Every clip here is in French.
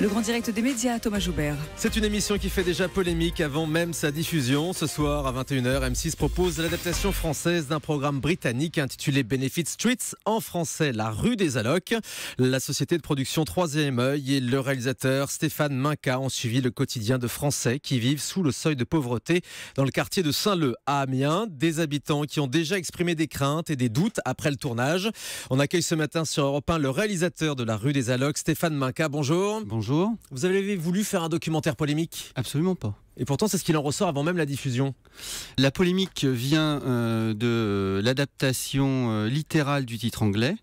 Le grand direct des médias, Thomas Joubert. C'est une émission qui fait déjà polémique avant même sa diffusion. Ce soir à 21h, M6 propose l'adaptation française d'un programme britannique intitulé Benefit Streets, en français La rue des allocs. La société de production Troisième œil et le réalisateur Stéphane Minca ont suivi le quotidien de Français qui vivent sous le seuil de pauvreté dans le quartier de Saint-Leu à Amiens. Des habitants qui ont déjà exprimé des craintes et des doutes après le tournage. On accueille ce matin sur Europe 1 le réalisateur de La rue des allocs, Stéphane Minca. Bonjour bonjour. Vous avez voulu faire un documentaire polémique Absolument pas. Et pourtant, c'est ce qu'il en ressort avant même la diffusion. La polémique vient euh, de l'adaptation euh, littérale du titre anglais.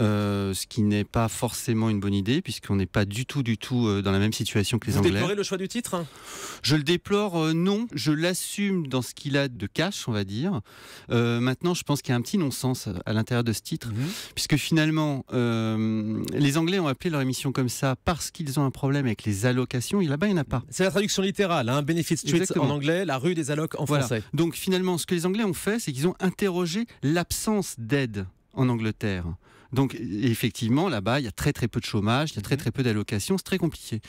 Euh, ce qui n'est pas forcément une bonne idée puisqu'on n'est pas du tout, du tout euh, dans la même situation que les Anglais. Vous déplorez le choix du titre hein Je le déplore, euh, non. Je l'assume dans ce qu'il a de cash, on va dire. maintenant, je pense qu'il y a un petit non-sens à l'intérieur de ce titre, mhm. puisque finalement, les Anglais ont appelé leur émission comme ça parce qu'ils ont un problème avec les allocations. Et là-bas, il n'y en a pas. C'est la traduction littérale, un hein, benefit en anglais, la rue des allocs en français. Donc finalement, ce que les Anglais ont fait, c'est qu'ils ont interrogé l'absence d'aide en Angleterre. Donc effectivement, là-bas, il y a très très peu de chômage, il y a très mhm. très peu d'allocations, c'est très compliqué.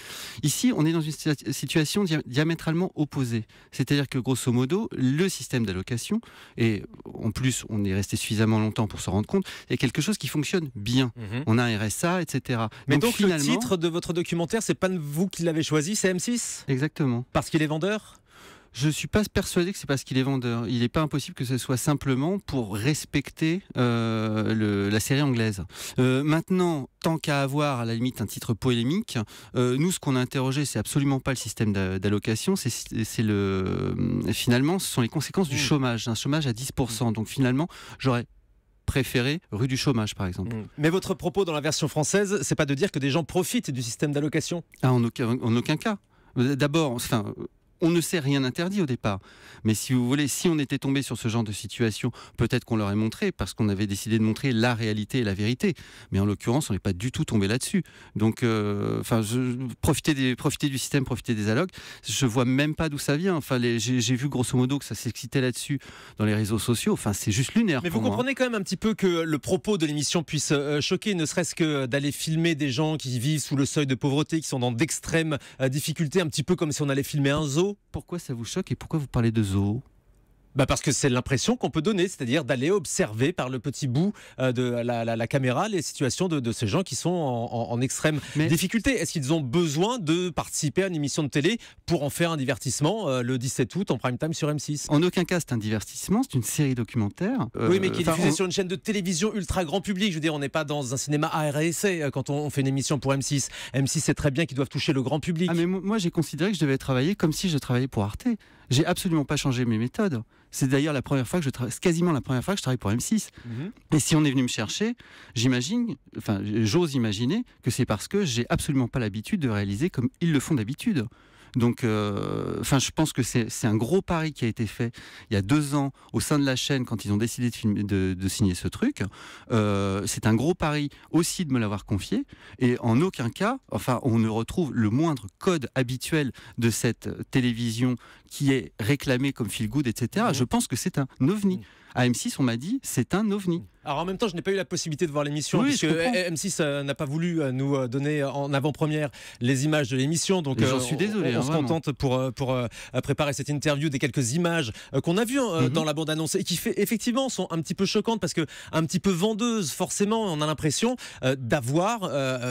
Ici, on est dans une situation diamétralement opposée. C'est-à-dire que grosso modo, le système d'allocation, et en plus on est resté suffisamment longtemps pour s'en rendre compte, est quelque chose qui fonctionne bien. Mhm. On a un RSA, etc. Mais donc, le titre de votre documentaire, c'est pas vous qui l'avez choisi, c'est M6 Exactement. Parce qu'il est vendeur je suis pas persuadé que c'est parce qu'il est vendeur. Il n'est pas impossible que ce soit simplement pour respecter euh, la série anglaise. Euh, maintenant, tant qu'à avoir à la limite un titre polémique, euh, nous ce qu'on a interrogé, c'est absolument pas le système d'allocation, c'est le finalement ce sont les conséquences du mmh. chômage, un chômage à 10%. Mmh. Donc finalement, j'aurais préféré rue du chômage par exemple. Mmh. Mais votre propos dans la version française, c'est pas de dire que des gens profitent du système d'allocation. Ah, en aucun, en aucun cas. D'abord, enfin, on ne sait rien interdit au départ. Mais si vous voulez, si on était tombé sur ce genre de situation, peut-être qu'on l'aurait montré parce qu'on avait décidé de montrer la réalité et la vérité. Mais en l'occurrence, on n'est pas du tout tombé là-dessus. Donc, euh, enfin, profiter, du système, profiter des allocs. Je vois même pas d'où ça vient. Enfin, j'ai vu grosso modo que ça s'excitait là-dessus dans les réseaux sociaux. Enfin, c'est juste lunaire. Mais vous comprenez quand même un petit peu que le propos de l'émission puisse euh, euh, choquer, ne serait-ce que d'aller filmer des gens qui vivent sous le seuil de pauvreté, qui sont dans d'extrêmes difficultés, un petit peu comme si on allait filmer un zoo pourquoi ça vous choque et pourquoi vous parlez de zoo bah Parce que c'est l'impression qu'on peut donner, c'est-à-dire d'aller observer par le petit bout euh, de la, la, caméra les situations de, de, ces gens qui sont en, en, extrême difficulté. Est-ce qu'ils ont besoin de participer à une émission de télé pour en faire un divertissement euh, le 17 août en prime time sur M6 En aucun cas, c'est un divertissement, c'est une série documentaire. Euh, oui, mais qui est diffusée sur une chaîne de télévision ultra grand public. Je veux dire, on n'est pas dans un cinéma ARSC quand on fait une émission pour M6. M6 c'est très bien qu'ils doivent toucher le grand public. Ah, mais moi, j'ai considéré que je devais travailler comme si je travaillais pour Arte. J'ai absolument pas changé mes méthodes. C'est d'ailleurs la première fois que je travaille, quasiment la première fois que je travaille pour M6. Mhm. Et si on est venu me chercher, j'imagine, enfin, j'ose imaginer que c'est parce que j'ai absolument pas l'habitude de réaliser comme ils le font d'habitude. Donc, euh, enfin, je pense que c'est un gros pari qui a été fait il y a deux ans au sein de la chaîne quand ils ont décidé de, signer ce truc. Euh, c'est un gros pari aussi de me l'avoir confié. Et en aucun cas, enfin, on ne retrouve le moindre code habituel de cette télévision qui est réclamée comme feel good, etc. Mmh. Je pense que c'est un ovni. Mmh. À M6, on m'a dit, c'est un ovni. Mmh. Alors en même temps, je n'ai pas eu la possibilité de voir l'émission puisque M6 euh, n'a pas voulu euh, nous euh, donner en avant-première les images de l'émission. Donc j'en suis désolé. On, hein, se contente pour pour préparer cette interview des quelques images qu'on a vues hein, mhm. dans la bande-annonce et qui fait effectivement sont un petit peu choquantes parce que un petit peu vendeuses forcément. On a l'impression d'avoir,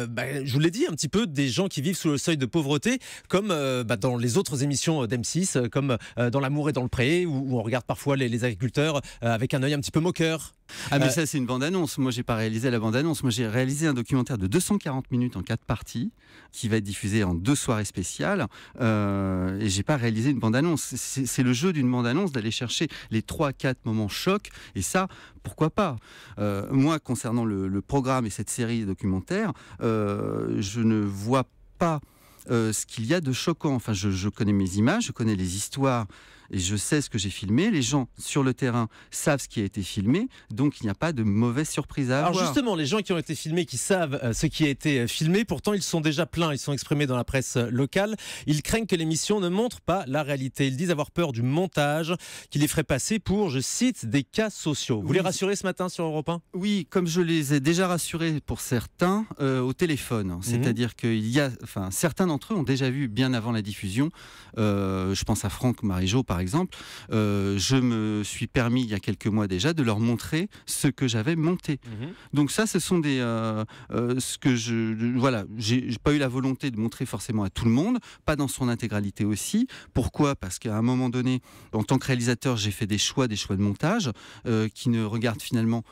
bah, je vous l'ai dit, un petit peu des gens qui vivent sous le seuil de pauvreté comme bah, dans les autres émissions d'M6, comme dans L'amour et dans le pré où, on regarde parfois les, les agriculteurs avec un œil un petit peu moqueur. Ah mais euh, ça c'est une bande-annonce. Moi j'ai pas réalisé la bande-annonce. Moi j'ai réalisé un documentaire de 240 minutes en quatre parties qui va être diffusé en deux soirées spéciales euh, et j'ai pas réalisé une bande-annonce. C'est le jeu d'une bande-annonce d'aller chercher les trois quatre moments chocs, et ça pourquoi pas. Euh, moi concernant le, programme et cette série documentaire, euh, je ne vois pas ce qu'il y a de choquant. Enfin, je, je, connais mes images, je connais les histoires et je sais ce que j'ai filmé. Les gens sur le terrain savent ce qui a été filmé, donc il n'y a pas de mauvaise surprise à avoir. Alors justement, les gens qui ont été filmés, qui savent euh, ce qui a été euh, filmé, pourtant ils sont déjà pleins, ils sont exprimés dans la presse euh, locale. Ils craignent que l'émission ne montre pas la réalité. Ils disent avoir peur du montage qui les ferait passer pour, je cite, des cas sociaux. Vous les rassurez ce matin sur Europe 1 Oui, comme je les ai déjà rassurés pour certains au téléphone. Mhm. C'est-à-dire que qu'il y a, enfin, certains d'entre eux ont déjà vu bien avant la diffusion. je pense à Franck Marigeau, par par exemple, euh, je me suis permis il y a quelques mois déjà de leur montrer ce que j'avais monté. Mhm. Donc ça, ce sont des euh, euh, ce que je voilà, j'ai pas eu la volonté de montrer forcément à tout le monde, pas dans son intégralité aussi. Pourquoi Parce qu'à un moment donné, en tant que réalisateur, j'ai fait des choix, des choix de montage qui ne regardent finalement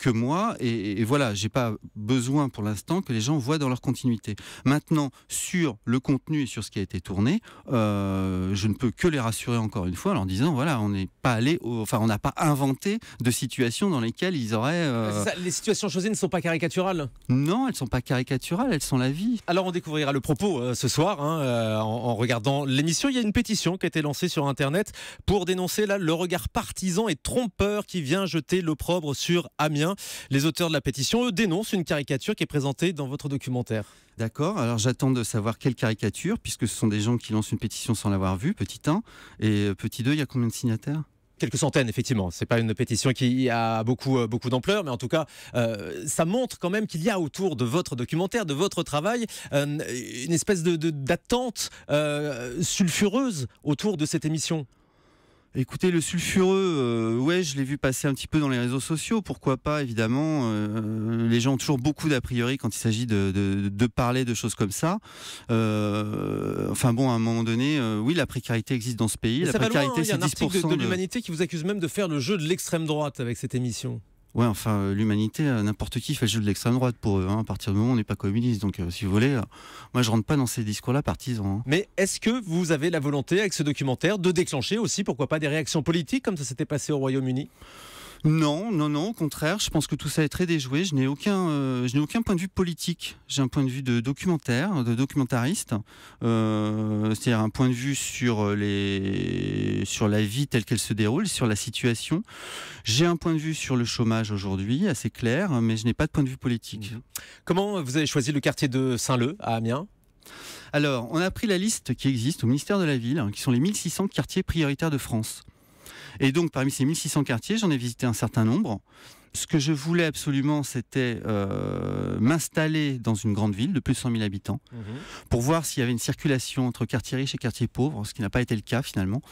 que moi. Et, voilà, j'ai pas besoin pour l'instant que les gens voient dans leur continuité. Maintenant, sur le contenu et sur ce qui a été tourné, euh, je ne peux que les rassurer encore une fois en disant voilà, on n'est pas allé, enfin, on n'a pas inventé de situations dans lesquelles ils auraient. Euh, ah, les situations choisies ne sont pas caricaturales. Non, elles sont pas caricaturales, elles sont la vie. Alors on découvrira le propos euh, ce soir hein, en, regardant l'émission. Il y a une pétition qui a été lancée sur Internet pour dénoncer là le regard partisan et trompeur qui vient jeter l'opprobre sur Amiens. Hein. Les auteurs de la pétition, eux, dénoncent une caricature qui est présentée dans votre documentaire. D'accord, alors j'attends de savoir quelle caricature, puisque ce sont des gens qui lancent une pétition sans l'avoir vue, petit 1. Et euh, petit 2, il y a combien de signataires quelques centaines effectivement. ce n'est pas une pétition qui a beaucoup euh, beaucoup d'ampleur, mais en tout cas, euh, ça montre quand même qu'il y a autour de votre documentaire, de votre travail, une espèce d'attente sulfureuse autour de cette émission. Écoutez, le sulfureux, euh, ouais, je l'ai vu passer un petit peu dans les réseaux sociaux. Pourquoi pas, évidemment. Euh, les gens ont toujours beaucoup d'a priori quand il s'agit de, parler de choses comme ça. Euh, enfin bon, à un moment donné, oui, la précarité existe dans ce pays. la précarité, hein, c'est 10 de l'Humanité qui vous accuse même de faire le jeu de l'extrême droite avec cette émission. Ouais, enfin, euh, l'humanité, euh, n'importe qui fait le jeu de l'extrême droite pour eux. Hein. À partir du moment où on n'est pas communiste, donc euh, si vous voulez, moi je rentre pas dans ces discours-là partisans. Hein. Mais est-ce que vous avez la volonté, avec ce documentaire, de déclencher aussi, pourquoi pas, des réactions politiques comme ça s'était passé au Royaume-Uni non, non, non, au contraire, je pense que tout ça est très déjoué. Je n'ai aucun, euh, point de vue politique. J'ai un point de vue de documentaire, de documentariste, euh, c'est-à-dire un point de vue sur sur la vie telle qu'elle se déroule, sur la situation. J'ai un point de vue sur le chômage aujourd'hui, assez clair, mais je n'ai pas de point de vue politique. Mhm. Comment vous avez choisi le quartier de Saint-Leu à Amiens Alors, on a pris la liste qui existe au ministère de la Ville, hein, qui sont les 1600 quartiers prioritaires de France. Et donc, parmi ces 1600 quartiers, j'en ai visité un certain nombre. Ce que je voulais absolument, c'était euh, m'installer dans une grande ville de plus de 100 000 habitants mhm. pour voir s'il y avait une circulation entre quartiers riches et quartier pauvres, ce qui n'a pas été le cas finalement.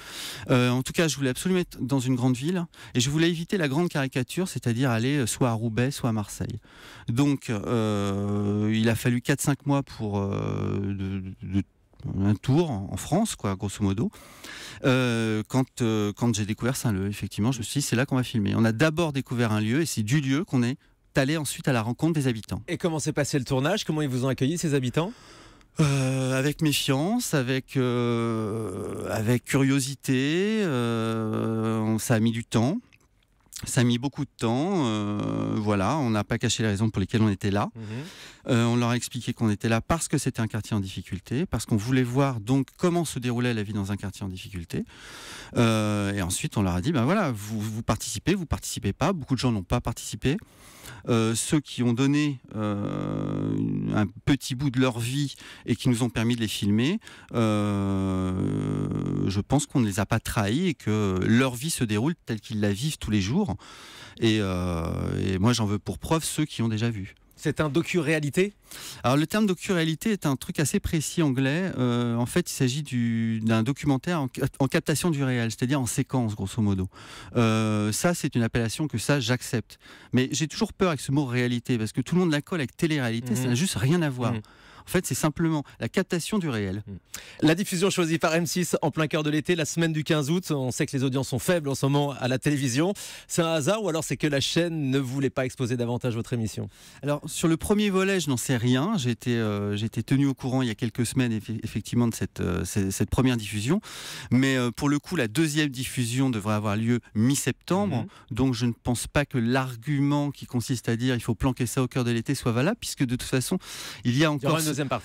Euh, en tout cas, je voulais absolument être dans une grande ville et je voulais éviter la grande caricature, c'est-à-dire aller euh, soit à Roubaix, soit à Marseille. Donc, il a fallu 4-5 mois pour un tour en France, quoi, grosso modo. Euh, euh, quand j'ai découvert Saint-Leu, effectivement, je me suis dit, c'est là qu'on va filmer. On a d'abord découvert un lieu, et c'est du lieu qu'on est allé ensuite à la rencontre des habitants. Et comment s'est passé le tournage Comment ils vous ont accueilli, ces habitants euh, avec méfiance, avec avec curiosité, ça a mis du temps. Ça a mis beaucoup de temps. Euh, voilà, on n'a pas caché les raisons pour lesquelles on était là. Mhm. Euh, on leur a expliqué qu'on était là parce que c'était un quartier en difficulté, parce qu'on voulait voir donc comment se déroulait la vie dans un quartier en difficulté. Euh, et ensuite, on leur a dit ben voilà, vous, vous participez, vous participez pas. Beaucoup de gens n'ont pas participé. ceux qui ont donné un petit bout de leur vie et qui nous ont permis de les filmer, je pense qu'on ne les a pas trahis et que leur vie se déroule telle qu'ils la vivent tous les jours. Et, euh, moi, j'en veux pour preuve ceux qui ont déjà vu. C'est un docu-réalité Alors le terme docu-réalité est un truc assez précis anglais. Euh, en fait, il s'agit d'un documentaire en, captation du réel, c'est-à-dire en séquence, grosso modo. Euh, ça, c'est une appellation que ça, j'accepte. Mais j'ai toujours peur avec ce mot réalité, parce que tout le monde la colle avec télé-réalité, mhm. ça n'a juste rien à voir. Mhm. En fait, c'est simplement la captation du réel. Hmm. La diffusion choisie par M6 en plein cœur de l'été, la semaine du 15 août. On sait que les audiences sont faibles en ce moment à la télévision. C'est un hasard ou alors c'est que la chaîne ne voulait pas exposer davantage votre émission Alors, sur le premier volet, je n'en sais rien. J'ai euh, été, tenu au courant il y a quelques semaines, effectivement, de euh, cette, cette première diffusion. Mais euh, pour le coup, la deuxième diffusion devrait avoir lieu mi-septembre. Mhm. Donc, je ne pense pas que l'argument qui consiste à dire il faut planquer ça au cœur de l'été soit valable, puisque de toute façon, il y a encore.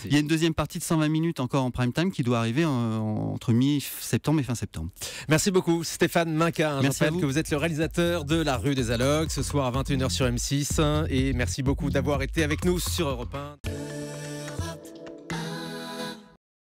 Il y a une deuxième partie de 120 minutes encore en prime time qui doit arriver entre mi-septembre et fin septembre. Merci beaucoup Stéphane Minca. Hein, merci à vous. que vous êtes le réalisateur de La Rue des Allocs ce soir à 21h sur M6 hein, et merci beaucoup d'avoir été avec nous sur Europe 1.